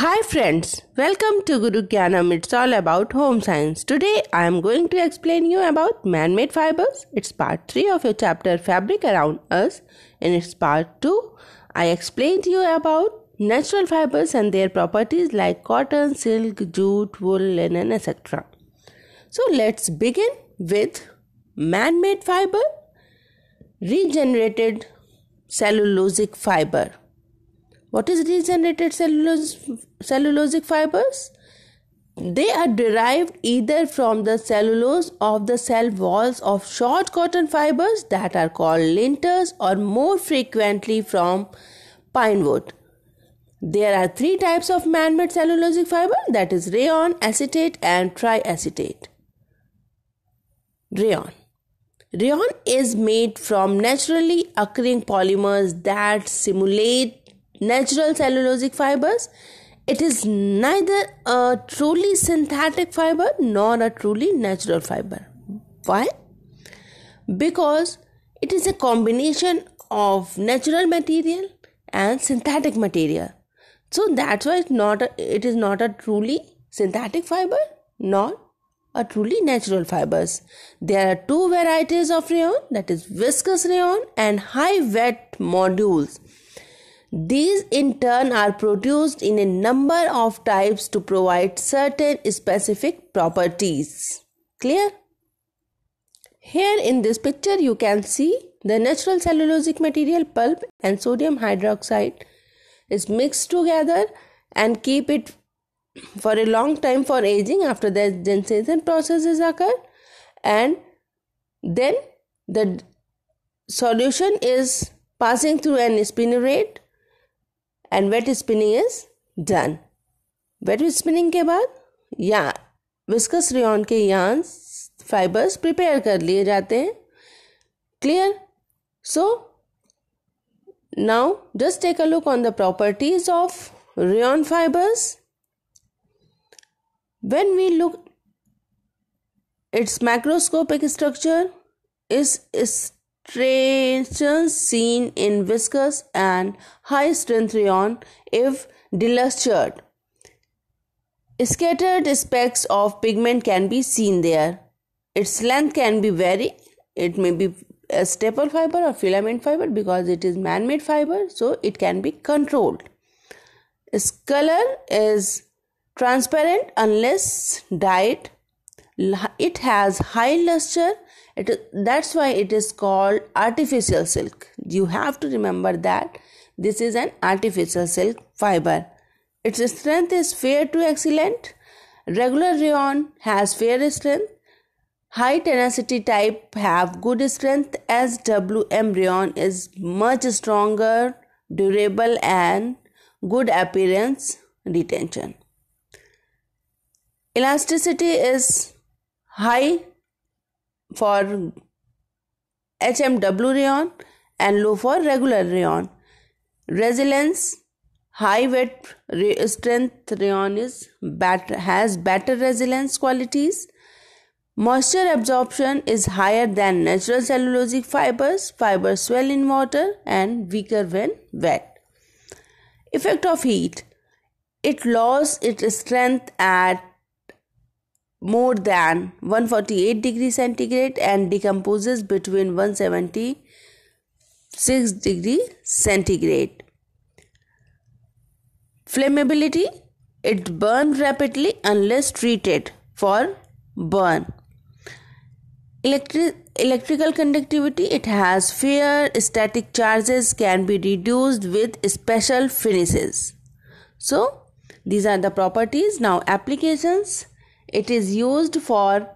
Hi friends, welcome to Guru Gyanam. It's all about home science. Today I am going to explain you about man-made fibers. It's part 3 of your chapter Fabric Around Us. In its part 2, I explained to you about natural fibers and their properties like cotton, silk, jute, wool, linen, etc. So let's begin with man-made fiber, regenerated cellulosic fiber. What is regenerated cellulose, cellulosic fibers? They are derived either from the cellulose of the cell walls of short cotton fibers that are called linters or more frequently from pine wood. There are three types of man made cellulosic fiber that is, rayon, acetate, and triacetate. Rayon. Rayon is made from naturally occurring polymers that simulate natural cellulosic fibers. It is neither a truly synthetic fiber nor a truly natural fiber. Why? Because it is a combination of natural material and synthetic material. So that's why it's not a, it is not a truly synthetic fiber nor a truly natural fibers. There are two varieties of rayon that is viscous rayon and high wet modules these in turn are produced in a number of types to provide certain specific properties. Clear? Here in this picture you can see the natural cellulosic material pulp and sodium hydroxide is mixed together and keep it for a long time for aging after the densation processes occur and then the solution is passing through an spinorate and wet spinning is done wet spinning के बाद या viscous rayon के यान fibres prepare कर लिए जाते हैं clear so now just take a look on the properties of rion fibres when we look its macroscopic structure is traces seen in viscous and high strength rayon if delustered. Scattered specks of pigment can be seen there. Its length can be varying. It may be a staple fiber or filament fiber because it is man made fiber, so it can be controlled. Its color is transparent unless dyed. It has high luster it that's why it is called artificial silk you have to remember that this is an artificial silk fiber its strength is fair to excellent regular rayon has fair strength high tenacity type have good strength as wm rayon is much stronger durable and good appearance retention elasticity is high for HMW rayon and low for regular rayon. Resilience high weight strength rayon is bat has better resilience qualities. Moisture absorption is higher than natural cellulosic fibers. Fibers swell in water and weaker when wet. Effect of heat. It loses its strength at more than 148 degree centigrade and decomposes between 176 degree centigrade. Flammability it burns rapidly unless treated for burn. Electric, electrical conductivity it has fair static charges can be reduced with special finishes. So these are the properties now applications it is used for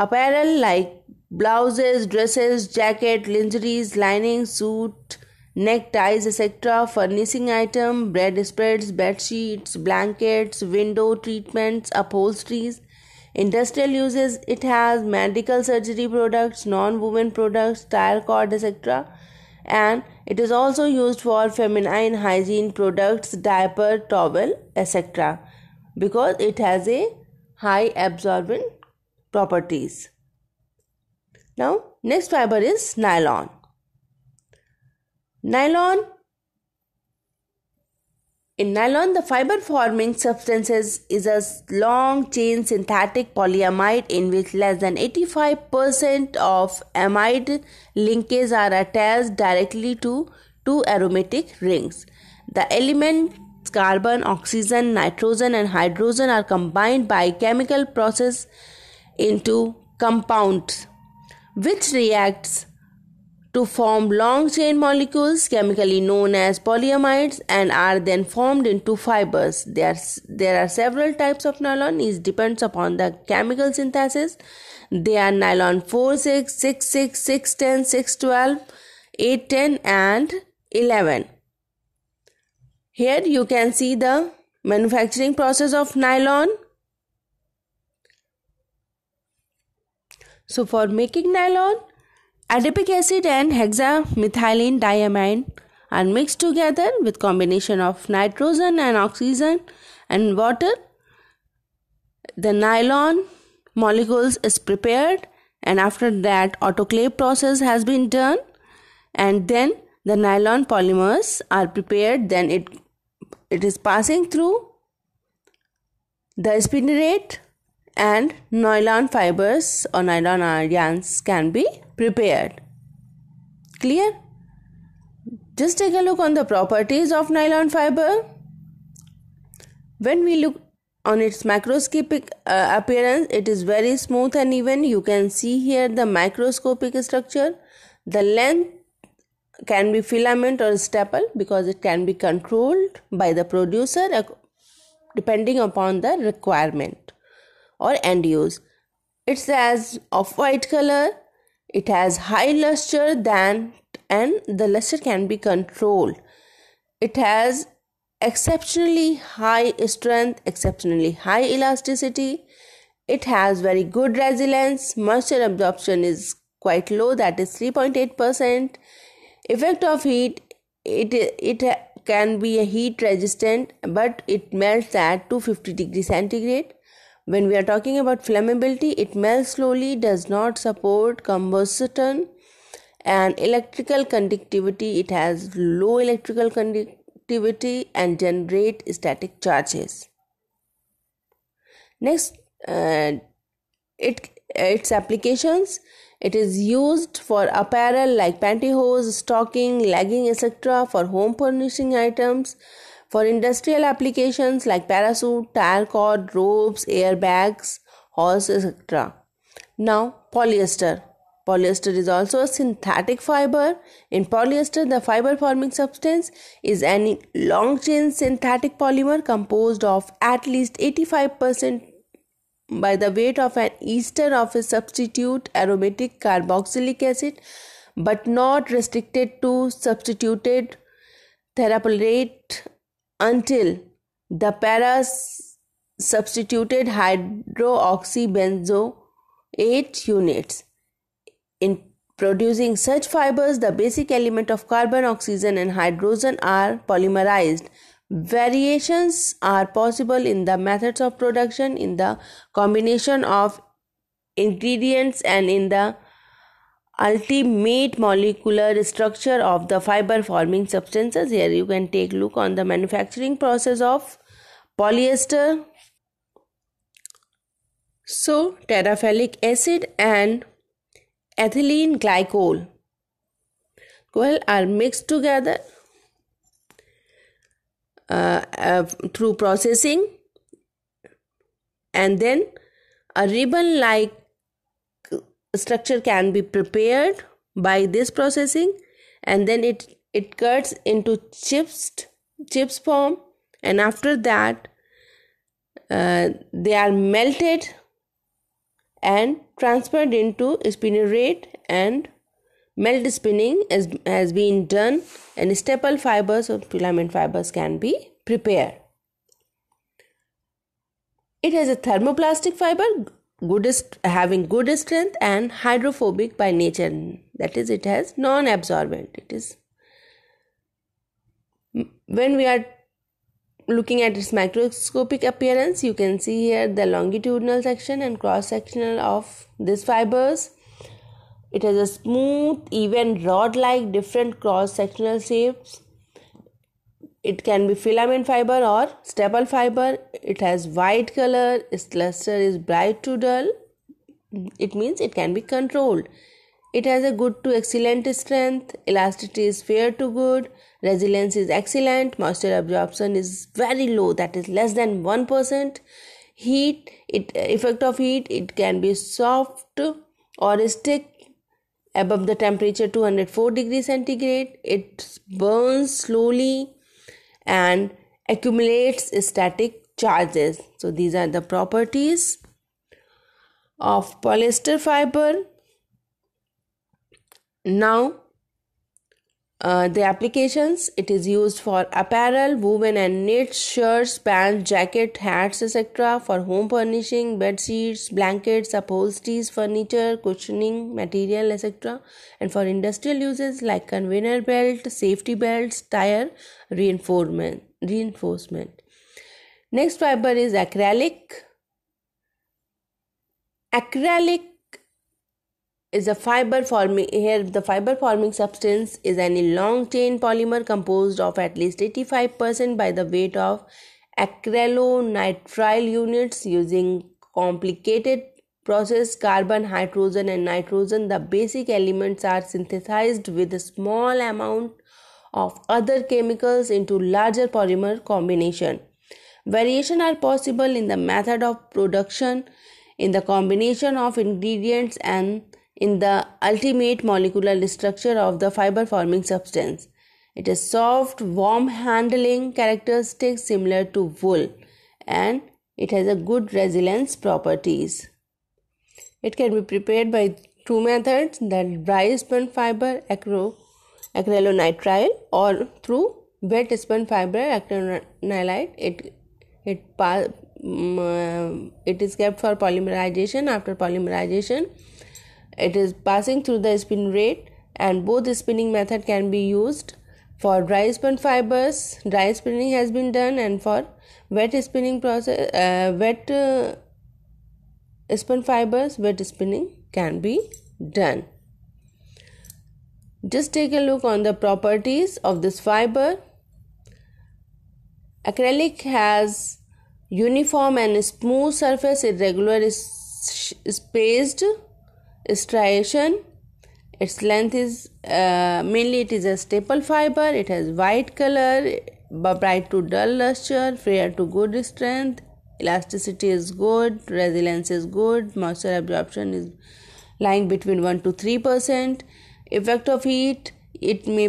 apparel like blouses, dresses, jacket, lingerie, lining, suit, neckties, etc., furnishing item, bread spreads, bed sheets, blankets, window treatments, upholsteries. Industrial uses it has medical surgery products, non-woven products, tire cord, etc. And it is also used for feminine hygiene products, diaper, towel, etc. Because it has a high absorbent properties. Now, next fiber is nylon. Nylon in nylon, the fiber forming substances is a long chain synthetic polyamide in which less than 85% of amide linkages are attached directly to two aromatic rings. The element Carbon, oxygen, nitrogen and hydrogen are combined by chemical process into compounds which reacts to form long chain molecules chemically known as polyamides and are then formed into fibers there are, there are several types of nylon it depends upon the chemical synthesis they are nylon 4 6 6 6 6 10 6 12 8 10 and 11 here you can see the manufacturing process of nylon. So for making nylon, adipic acid and hexamethylene diamine are mixed together with combination of nitrogen and oxygen and water. The nylon molecules is prepared and after that autoclave process has been done and then the nylon polymers are prepared then it it is passing through the spinneret and nylon fibers or nylon yarns can be prepared. Clear? Just take a look on the properties of nylon fiber. When we look on its macroscopic uh, appearance, it is very smooth and even. You can see here the microscopic structure. The length can be filament or staple because it can be controlled by the producer depending upon the requirement or end use. It's as of white color, it has high luster than and the luster can be controlled. It has exceptionally high strength, exceptionally high elasticity. It has very good resilience. Moisture absorption is quite low, that is 3.8 percent effect of heat it it can be a heat resistant but it melts at 250 degree centigrade when we are talking about flammability it melts slowly does not support combustion and electrical conductivity it has low electrical conductivity and generate static charges next uh, it its applications it is used for apparel like pantyhose, stocking, legging, etc., for home furnishing items, for industrial applications like parachute, tire cord, ropes, airbags, horse, etc. Now, polyester. Polyester is also a synthetic fiber. In polyester, the fiber forming substance is any long chain synthetic polymer composed of at least 85% by the weight of an ester of a substitute aromatic carboxylic acid but not restricted to substituted therapolate until the para substituted hydroxybenzoate units. In producing such fibers, the basic element of carbon, oxygen, and hydrogen are polymerized Variations are possible in the methods of production, in the combination of ingredients, and in the ultimate molecular structure of the fiber forming substances. Here you can take look on the manufacturing process of polyester. So, terephthalic acid and ethylene glycol well, are mixed together uh, uh, through processing and then a ribbon like structure can be prepared by this processing and then it it cuts into chips chips form and after that uh, they are melted and transferred into rate and Melt spinning is, has been done and staple fibers or filament fibers can be prepared. It has a thermoplastic fiber good having good strength and hydrophobic by nature that is it has non absorbent it is when we are looking at its microscopic appearance you can see here the longitudinal section and cross sectional of these fibers it has a smooth, even rod like different cross sectional shapes. It can be filament fiber or staple fiber. It has white color. Its luster is bright to dull. It means it can be controlled. It has a good to excellent strength. Elasticity is fair to good. Resilience is excellent. Moisture absorption is very low, that is less than 1%. Heat, it effect of heat, it can be soft or stick above the temperature 204 degree centigrade it burns slowly and accumulates static charges so these are the properties of polyester fiber now uh, the applications it is used for apparel, woven and knit shirts, pants, jacket, hats, etc. For home furnishing, bed sheets, blankets, upholsteries, furniture, cushioning material, etc. And for industrial uses like conveyor belt, safety belts, tire reinforcement. Reinforcement. Next fiber is acrylic. Acrylic is a fiber forming here the fiber forming substance is an long chain polymer composed of at least 85% by the weight of acrylonitrile units using complicated process carbon hydrogen and nitrogen the basic elements are synthesized with a small amount of other chemicals into larger polymer combination variation are possible in the method of production in the combination of ingredients and in the ultimate molecular structure of the fiber forming substance. It has soft, warm handling characteristics similar to wool and it has a good resilience properties. It can be prepared by two methods that dry spun fiber acro, acrylonitrile or through wet spun fiber acrylonitrile. It, it, mm, uh, it is kept for polymerization. After polymerization, it is passing through the spin rate and both the spinning method can be used. For dry spun fibers, dry spinning has been done and for wet spinning process, uh, wet uh, spun fibers, wet spinning can be done. Just take a look on the properties of this fiber. Acrylic has uniform and smooth surface, irregular spaced striation its length is uh, mainly it is a staple fiber it has white color bright to dull luster fair to good strength elasticity is good resilience is good moisture absorption is lying between 1 to 3 percent effect of heat it may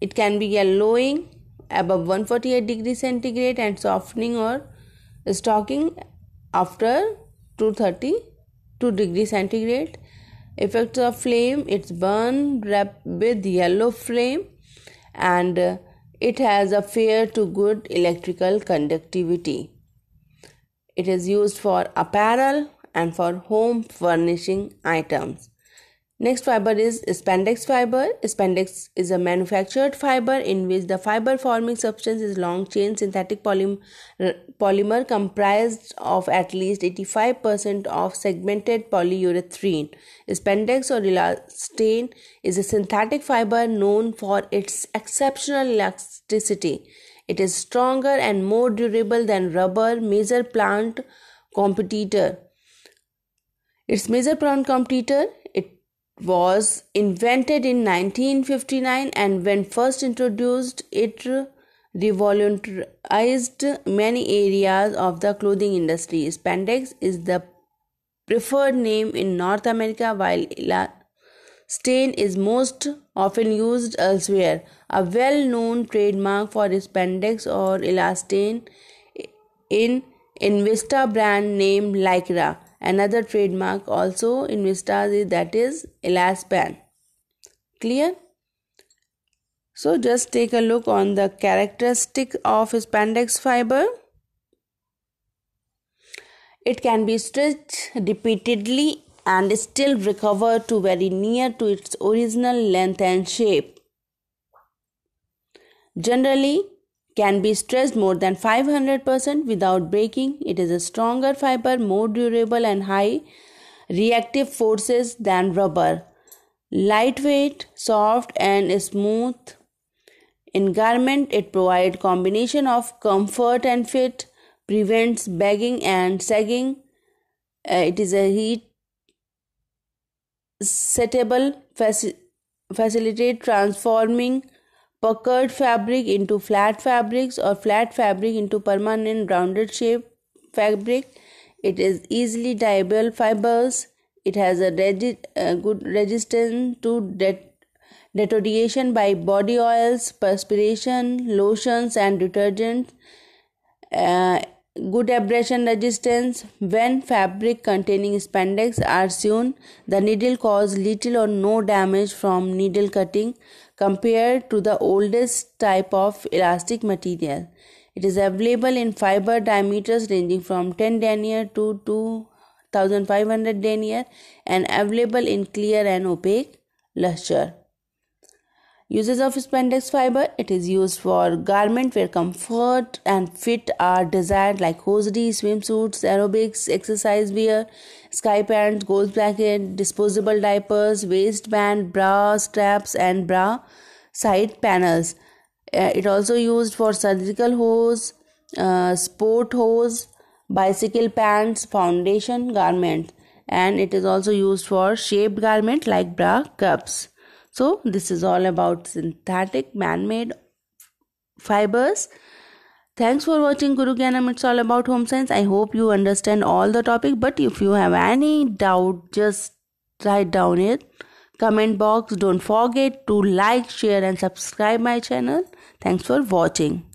it can be yellowing above 148 degree centigrade and softening or stocking after 230 2 degree centigrade effects of flame it's burn with yellow flame and uh, it has a fair to good electrical conductivity it is used for apparel and for home furnishing items Next fiber is spandex fiber. Spandex is a manufactured fiber in which the fiber forming substance is long chain synthetic polymer, polymer comprised of at least 85% of segmented polyurethane. Spandex or elastane is a synthetic fiber known for its exceptional elasticity. It is stronger and more durable than rubber, major plant competitor. Its major plant competitor was invented in 1959 and when first introduced it revolutionized many areas of the clothing industry spandex is the preferred name in north america while stain is most often used elsewhere a well known trademark for spandex or elastane in invista brand name lycra Another trademark also in Vistas is that is Elaspan. Clear? So just take a look on the characteristic of spandex fiber. It can be stretched repeatedly and still recover to very near to its original length and shape. Generally, can be stressed more than 500% without breaking. It is a stronger fiber, more durable, and high reactive forces than rubber. Lightweight, soft, and smooth. In garment, it provides combination of comfort and fit, prevents bagging and sagging. Uh, it is a heat settable faci- facilitate transforming puckered fabric into flat fabrics or flat fabric into permanent rounded shape fabric. It is easily dyeable fibers. It has a, a good resistance to det- deterioration by body oils, perspiration, lotions, and detergents. Uh, good abrasion resistance when fabric containing spandex are sewn the needle cause little or no damage from needle cutting compared to the oldest type of elastic material. It is available in fiber diameters ranging from 10 denier to 2500 denier and available in clear and opaque luster. Uses of spandex fiber it is used for garment where comfort and fit are desired, like hosiery, swimsuits, aerobics, exercise wear, sky pants, ghost blanket, disposable diapers, waistband, bra straps, and bra side panels. Uh, it also used for surgical hose, uh, sport hose, bicycle pants, foundation garment, and it is also used for shaped garment like bra cups. So, this is all about synthetic man made fibers. Thanks for watching Guru Gyanam. It's all about home science. I hope you understand all the topic. But if you have any doubt, just write down it. Comment box. Don't forget to like, share, and subscribe my channel. Thanks for watching.